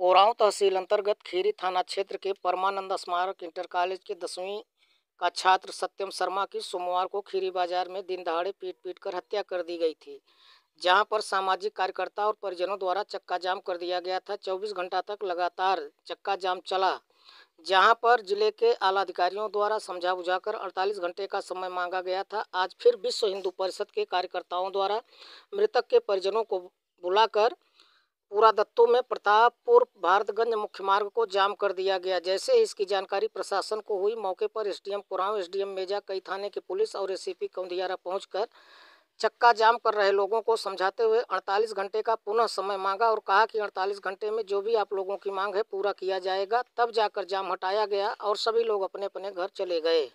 कोराव तहसील अंतर्गत खीरी थाना क्षेत्र के परमानंद स्मारक इंटर कॉलेज के दसवीं का छात्र सत्यम शर्मा की सोमवार को खीरी बाजार में दिन दहाड़े पीट पीट कर हत्या कर दी गई थी जहां पर सामाजिक कार्यकर्ता और परिजनों द्वारा चक्का जाम कर दिया गया था 24 घंटा तक लगातार चक्का जाम चला जहां पर जिले के आला अधिकारियों द्वारा समझा बुझाकर 48 घंटे का समय मांगा गया था आज फिर विश्व हिंदू परिषद के कार्यकर्ताओं द्वारा मृतक के परिजनों को बुलाकर पूरा दत्तों में प्रतापपुर भारतगंज मुख्य मार्ग को जाम कर दिया गया जैसे इसकी जानकारी प्रशासन को हुई मौके पर एसडीएम कुराव एसडीएम मेजा कई थाने की पुलिस और एसीपी कौंदियारा पहुंचकर चक्का जाम कर रहे लोगों को समझाते हुए 48 घंटे का पुनः समय मांगा और कहा कि 48 घंटे में जो भी आप लोगों की मांग है पूरा किया जाएगा तब जाकर जाम हटाया गया और सभी लोग अपने अपने घर चले गए